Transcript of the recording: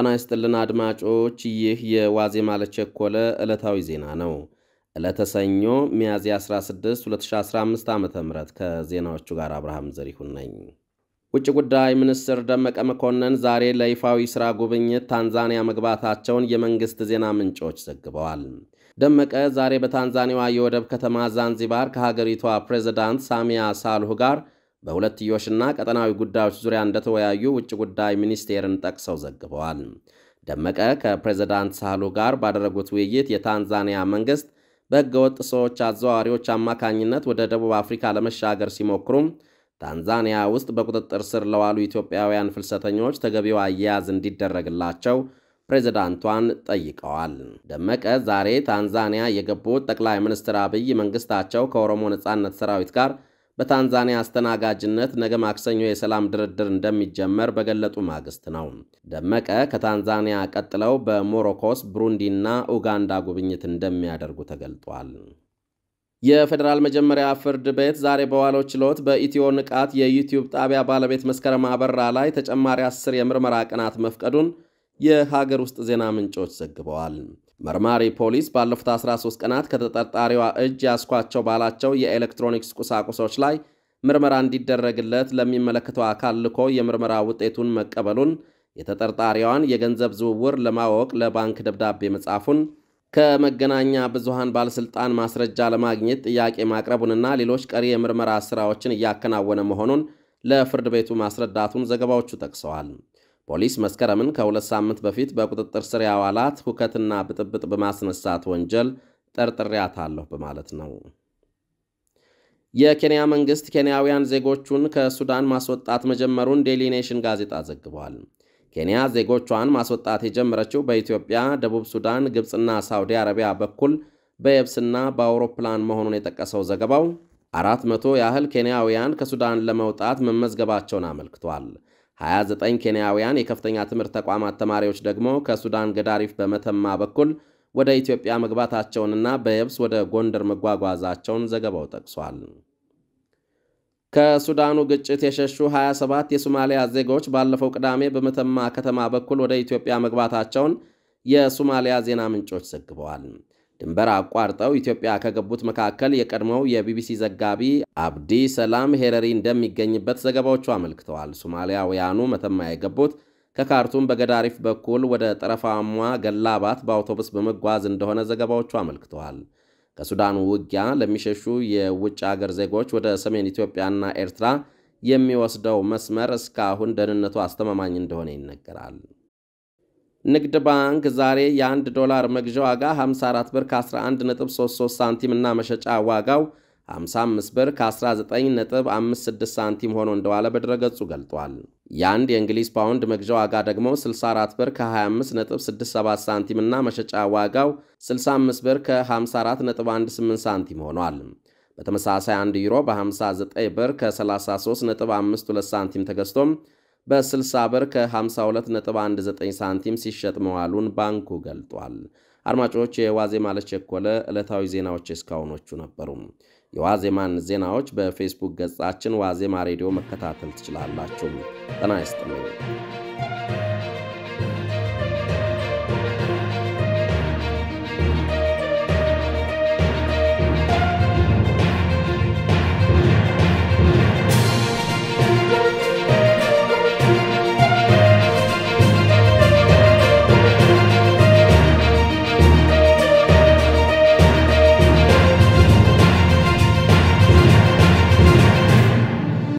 ጤና ይስጥልን አድማጮች፣ ይህ የዋዜማ ለቸኮለ ዕለታዊ ዜና ነው። ዕለተ ሰኞ ሚያዝያ 16 2015 ዓ ም ከዜናዎቹ ጋር አብርሃም ዘሪሁን ነኝ። ውጭ ጉዳይ ሚኒስትር ደመቀ መኮንን ዛሬ ለይፋዊ ሥራ ጉብኝት ታንዛኒያ መግባታቸውን የመንግሥት ዜና ምንጮች ዘግበዋል። ደመቀ ዛሬ በታንዛኒያዋ የወደብ ከተማ ዛንዚባር ከሀገሪቷ ፕሬዝዳንት ሳሚያ ሳልሁ ጋር በሁለትዮሽና ቀጠናዊ ጉዳዮች ዙሪያ እንደተወያዩ ውጭ ጉዳይ ሚኒስቴርን ጠቅሰው ዘግበዋል። ደመቀ ከፕሬዝዳንት ሳህሉ ጋር ባደረጉት ውይይት የታንዛኒያ መንግሥት ወጥ ሰዎች አዘዋዋሪዎች አማካኝነት ወደ ደቡብ አፍሪካ ለመሻገር ሲሞክሩም ታንዛኒያ ውስጥ በቁጥጥር ስር ለዋሉ ኢትዮጵያውያን ፍልሰተኞች ተገቢው አያያዝ እንዲደረግላቸው ፕሬዝዳንቷን ጠይቀዋል። ደመቀ ዛሬ ታንዛኒያ የገቡት ጠቅላይ ሚኒስትር አብይ መንግስታቸው ከኦሮሞ ነጻነት ሰራዊት ጋር በታንዛኒያ አስተናጋጅነት ነገ ማክሰኞ የሰላም ድርድር እንደሚጀመር በገለጡ ማግስት ነው። ደመቀ ከታንዛኒያ ቀጥለው በሞሮኮስ፣ ብሩንዲ እና ኡጋንዳ ጉብኝት እንደሚያደርጉ ተገልጧል። የፌዴራል መጀመሪያ ፍርድ ቤት ዛሬ በዋለው ችሎት በኢትዮ ንቃት የዩቲዩብ ጣቢያ ባለቤት መስከረም አበራ ላይ ተጨማሪ አስር የምርመራ ቀናት መፍቀዱን የሀገር ውስጥ ዜና ምንጮች ዘግበዋል። መርማሪ ፖሊስ ባለፉት 13 ቀናት ከተጠርጣሪዋ እጅ ያስኳቸው ባላቸው የኤሌክትሮኒክስ ቁሳቁሶች ላይ ምርመራ እንዲደረግለት ለሚመለከተው አካል ልኮ የምርመራ ውጤቱን መቀበሉን፣ የተጠርጣሪዋን የገንዘብ ዝውውር ለማወቅ ለባንክ ደብዳቤ መጻፉን፣ ከመገናኛ ብዙሃን ባለሥልጣን ማስረጃ ለማግኘት ጥያቄ ማቅረቡንና ሌሎች ቀሪ የምርመራ ሥራዎችን እያከናወነ መሆኑን ለፍርድ ቤቱ ማስረዳቱን ዘገባዎቹ ጠቅሰዋል። ፖሊስ መስከረምን ከሁለት ሳምንት በፊት በቁጥጥር ስር ያዋላት ሁከትና ብጥብጥ በማስነሳት ወንጀል ጠርጥሬያታለሁ በማለት ነው። የኬንያ መንግሥት ኬንያውያን ዜጎቹን ከሱዳን ማስወጣት መጀመሩን ዴሊ ኔሽን ጋዜጣ ዘግቧል። ኬንያ ዜጎቿን ማስወጣት የጀመረችው በኢትዮጵያ፣ ደቡብ ሱዳን፣ ግብፅና ሳውዲ አረቢያ በኩል በየብስና በአውሮፕላን መሆኑን የጠቀሰው ዘገባው አራት መቶ ያህል ኬንያውያን ከሱዳን ለመውጣት መመዝገባቸውን አመልክቷል። 29 ኬንያውያን የከፍተኛ ትምህርት ተቋማት ተማሪዎች ደግሞ ከሱዳን ገዳሪፍ በመተማ በኩል ወደ ኢትዮጵያ መግባታቸውንና በየብስ ወደ ጎንደር መጓጓዛቸውን ዘገባው ጠቅሷል። ከሱዳኑ ግጭት የሸሹ 27 የሶማሊያ ዜጎች ባለፈው ቅዳሜ በመተማ ከተማ በኩል ወደ ኢትዮጵያ መግባታቸውን የሶማሊያ ዜና ምንጮች ዘግበዋል። ድንበር አቋርጠው ኢትዮጵያ ከገቡት መካከል የቀድሞው የቢቢሲ ዘጋቢ አብዲ ሰላም ሄረሪ እንደሚገኝበት ዘገባዎቹ አመልክተዋል። ሶማሊያውያኑ መተማ የገቡት ከካርቱም በገዳሪፍ በኩል ወደ ጠረፋማ ገላባት በአውቶቡስ በመጓዝ እንደሆነ ዘገባዎቹ አመልክተዋል። ከሱዳኑ ውጊያ ለሚሸሹ የውጭ አገር ዜጎች ወደ ሰሜን ኢትዮጵያና ኤርትራ የሚወስደው መስመር እስካሁን ደህንነቱ አስተማማኝ እንደሆነ ይነገራል። ንግድ ባንክ ዛሬ የአንድ ዶላር መግዣ ዋጋ 54 ብር ከ11.33 ሳንቲም እና መሸጫ ዋጋው 55 ብር ከ19.56 ሳንቲም ሆኖ እንደዋለ በድረገጹ ገልጧል። የአንድ የእንግሊዝ ፓውንድ መግዣ ዋጋ ደግሞ 64 ብር ከ25.67 ሳንቲም እና መሸጫ ዋጋው 65 ብር ከ54.18 ሳንቲም ሆኗል። በተመሳሳይ 1 ዩሮ በ59 ብር ከ33.52 ሳንቲም ተገዝቶም በ60 ብር ከ52.19 ሳንቲም ሲሸጥ መዋሉን ባንኩ ገልጧል። አድማጮች የዋዜማ ለቸኮለ ዕለታዊ ዜናዎች እስካሁኖቹ ነበሩ። የዋዜማን ዜናዎች በፌስቡክ ገጻችን ዋዜማ ሬዲዮ መከታተል ትችላላችሁ። ጤና ይስጥልኝ።